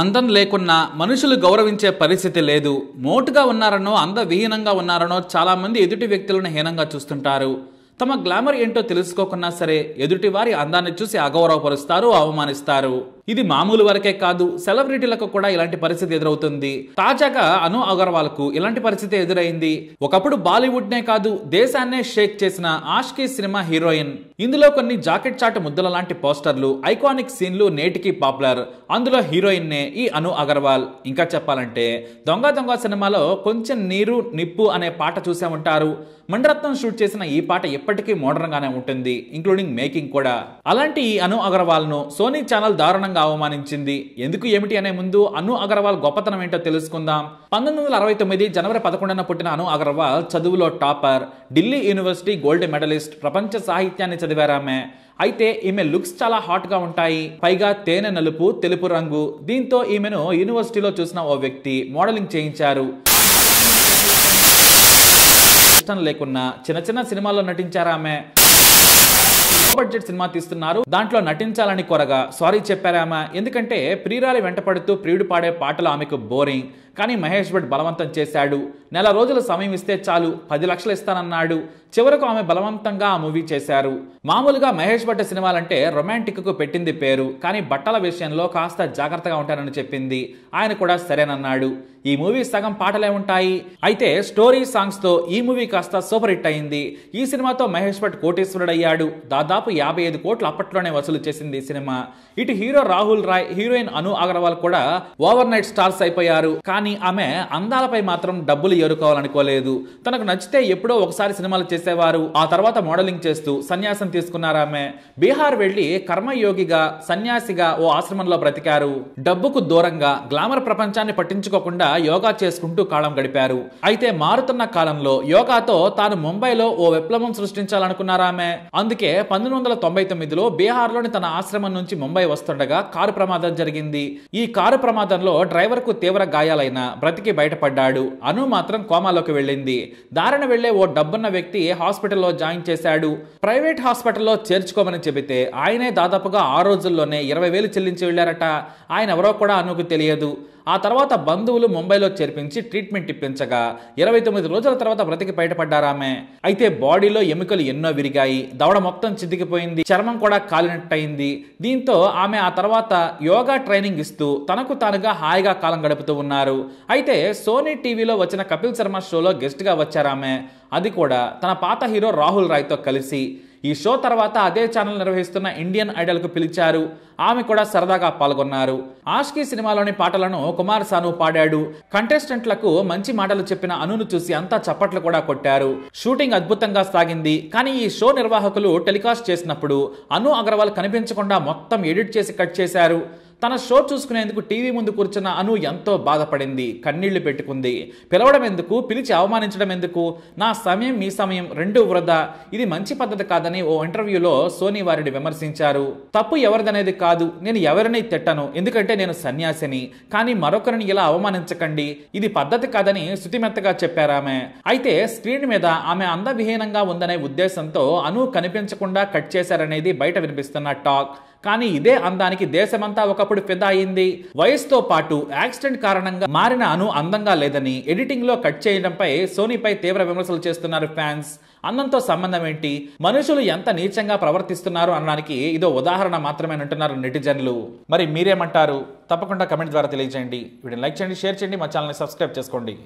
అందం లేకున్నా మనుషులు గౌరవించే పరిస్థితి లేదు మోటుగా ఉన్నారనో అందవిహీనంగా ఉన్నారనో చాలామంది ఎదుటి వ్యక్తులను హీనంగా చూస్తుంటారు తమ గ్లామర్ ఏంటో తెలుసుకోకున్నా సరే ఎదుటి వారి అందాన్ని చూసి అగౌరవపరుస్తారు అవమానిస్తారు ఇది మామూలు వరకే కాదు సెలబ్రిటీలకు కూడా ఇలాంటి పరిస్థితి ఎదురవుతుంది తాజాగా అను అగర్వాల్ కు ఇలాంటి పరిస్థితి ఎదురైంది ఒకప్పుడు బాలీవుడ్ నే కాదు దేశాన్నే షేక్ చేసిన ఆష్కి సినిమా హీరోయిన్ ఇందులో కొన్ని జాకెట్ చాట్ ముద్దల లాంటి పోస్టర్లు ఐకానిక్ సీన్లు నేటికి పాపులర్ అందులో హీరోయిన్ నే ఈ అను అగర్వాల్ ఇంకా చెప్పాలంటే దొంగ దొంగ సినిమాలో కొంచెం నీరు నిప్పు అనే పాట చూసే ఉంటారు మండరత్నం షూట్ చేసిన ఈ పాట ఇప్పటికీ మోడర్న్ గానే ఉంటుంది ఇంక్లూడింగ్ మేకింగ్ కూడా అలాంటి ఈ అను అగర్వాల్ ను సోనీ ఛానల్ దారుణంగా ఘోరంగా అవమానించింది ఎందుకు ఏమిటి అనే ముందు అను అగర్వాల్ గొప్పతనం ఏంటో తెలుసుకుందాం పంతొమ్మిది వందల అరవై తొమ్మిది జనవరి పదకొండున పుట్టిన అను అగర్వాల్ చదువులో topper Delhi university gold medallist ప్రపంచ సాహిత్యాన్ని చదివారామె అయితే ఈమె లుక్స్ చాలా హాట్గా ఉంటాయి పైగా తేనె నలుపు తెలుపు రంగు దీంతో ఈమెను యూనివర్సిటీలో చూసిన ఓ వ్యక్తి మోడలింగ్ చేయించారు లేకున్నా చిన్న చిన్న సినిమాల్లో నటించారామె బడ్జెట్ సినిమా తీస్తున్నారు దాంట్లో నటించాలని కొరగా సారీ చెప్పారామా ఎందుకంటే ప్రియురాలి వెంటపడుతూ ప్రియుడు పాడే పాటలు ఆమెకు బోరింగ్ కానీ మహేష్ భట్ బలవంతం చేశాడు నెల రోజుల సమయం ఇస్తే చాలు పది లక్షలు ఇస్తానన్నాడు చివరకు ఆమె బలవంతంగా ఆ మూవీ చేశారు మామూలుగా మహేష్ భట్ సినిమాలంటే రొమాంటిక్ కు పెట్టింది పేరు కానీ బట్టల విషయంలో కాస్త జాగ్రత్తగా ఉంటానని చెప్పింది ఆయన కూడా సరేనన్నాడు ఈ మూవీ సగం పాటలే ఉంటాయి అయితే స్టోరీ సాంగ్స్ తో ఈ మూవీ కాస్త సూపర్ హిట్ అయింది ఈ సినిమాతో మహేష్ భట్ అయ్యాడు దాదాపు యాభై ఐదు కోట్లు అప్పట్లోనే వసూలు చేసింది ఈ సినిమా ఇటు హీరో రాహుల్ రాయ్ హీరోయిన్ అను అగర్వాల్ కూడా ఓవర్ నైట్ స్టార్స్ అయిపోయారు కానీ కానీ ఆమె అందాలపై మాత్రం డబ్బులు ఏరుకోవాలనుకోలేదు తనకు నచ్చితే ఎప్పుడో ఒకసారి సినిమాలు చేసేవారు ఆ తర్వాత మోడలింగ్ చేస్తూ సన్యాసం తీసుకున్నారు ఆమె బీహార్ వెళ్లి కర్మయోగిగా సన్యాసిగా ఓ ఆశ్రమంలో బ్రతికారు డబ్బుకు దూరంగా గ్లామర్ ప్రపంచాన్ని పట్టించుకోకుండా యోగా చేసుకుంటూ కాలం గడిపారు అయితే మారుతున్న కాలంలో యోగాతో తాను ముంబైలో ఓ విప్లవం సృష్టించాలనుకున్నారామె అందుకే పంతొమ్మిది వందల తొంభై తొమ్మిదిలో బీహార్లోని తన ఆశ్రమం నుంచి ముంబై వస్తుండగా కారు ప్రమాదం జరిగింది ఈ కారు ప్రమాదంలో డ్రైవర్కు తీవ్ర గాయాలైన ఆయన బ్రతికి బయటపడ్డాడు అను మాత్రం కోమాలోకి వెళ్ళింది దారిన వెళ్లే ఓ డబ్బున్న వ్యక్తి హాస్పిటల్లో జాయిన్ చేశాడు ప్రైవేట్ హాస్పిటల్లో చేర్చుకోమని చెబితే ఆయనే దాదాపుగా ఆ రోజుల్లోనే ఇరవై వేలు చెల్లించి వెళ్ళారట ఆయన ఎవరో కూడా అనుకు తెలియదు ఆ తర్వాత బంధువులు ముంబైలో చేర్పించి ట్రీట్మెంట్ ఇప్పించగా ఇరవై తొమ్మిది రోజుల తర్వాత బ్రతికి బయటపడ్డారామె అయితే బాడీలో ఎముకలు ఎన్నో విరిగాయి దవడ మొత్తం చిదిగిపోయింది చర్మం కూడా కాలినట్టయింది దీంతో ఆమె ఆ తర్వాత యోగా ట్రైనింగ్ ఇస్తూ తనకు తానుగా హాయిగా కాలం గడుపుతూ ఉన్నారు అయితే సోనీ టీవీలో వచ్చిన కపిల్ శర్మ షోలో గెస్ట్గా వచ్చారామె అది కూడా తన పాత హీరో రాహుల్ రాయ్తో కలిసి ఈ షో తర్వాత అదే ఛానల్ నిర్వహిస్తున్న ఇండియన్ ఐడల్ కు పిలిచారు ఆమె కూడా సరదాగా పాల్గొన్నారు ఆష్కి సినిమాలోని పాటలను కుమార్ సాను పాడాడు కంటెస్టెంట్లకు మంచి మాటలు చెప్పిన అనును చూసి అంతా చప్పట్లు కూడా కొట్టారు షూటింగ్ అద్భుతంగా సాగింది కానీ ఈ షో నిర్వాహకులు టెలికాస్ట్ చేసినప్పుడు అను అగర్వాల్ కనిపించకుండా మొత్తం ఎడిట్ చేసి కట్ చేశారు తన షో చూసుకునేందుకు టీవీ ముందు కూర్చున్న అను ఎంతో బాధపడింది కన్నీళ్లు పెట్టుకుంది పిలవడం ఎందుకు పిలిచి అవమానించడం ఎందుకు నా సమయం మీ సమయం రెండు వృధా ఇది మంచి పద్ధతి కాదని ఓ ఇంటర్వ్యూలో సోనీ వారిని విమర్శించారు తప్పు ఎవరిదనేది కాదు నేను ఎవరిని తిట్టను ఎందుకంటే నేను సన్యాసిని కానీ మరొకరిని ఇలా అవమానించకండి ఇది పద్ధతి కాదని శృతిమెత్తగా చెప్పారామె అయితే స్క్రీన్ మీద ఆమె అందవిహీనంగా ఉందనే ఉద్దేశంతో అను కనిపించకుండా కట్ చేశారనేది బయట వినిపిస్తున్న టాక్ కానీ ఇదే అందానికి దేశమంతా ఒకప్పుడు ఫిదా అయింది వయసుతో పాటు యాక్సిడెంట్ కారణంగా మారిన అను అందంగా లేదని ఎడిటింగ్ లో కట్ చేయడంపై సోనీపై తీవ్ర విమర్శలు చేస్తున్నారు ఫ్యాన్స్ అందంతో సంబంధం ఏంటి మనుషులు ఎంత నీచంగా ప్రవర్తిస్తున్నారు అనడానికి ఇదో ఉదాహరణ మాత్రమే అంటున్నారు నెటిజన్లు మరి మీరేమంటారు తప్పకుండా కమెంట్ ద్వారా తెలియజేయండి వీడిని లైక్ చేయండి షేర్ చేయండి మా ఛానల్ని సబ్స్క్రైబ్ చేసుకోండి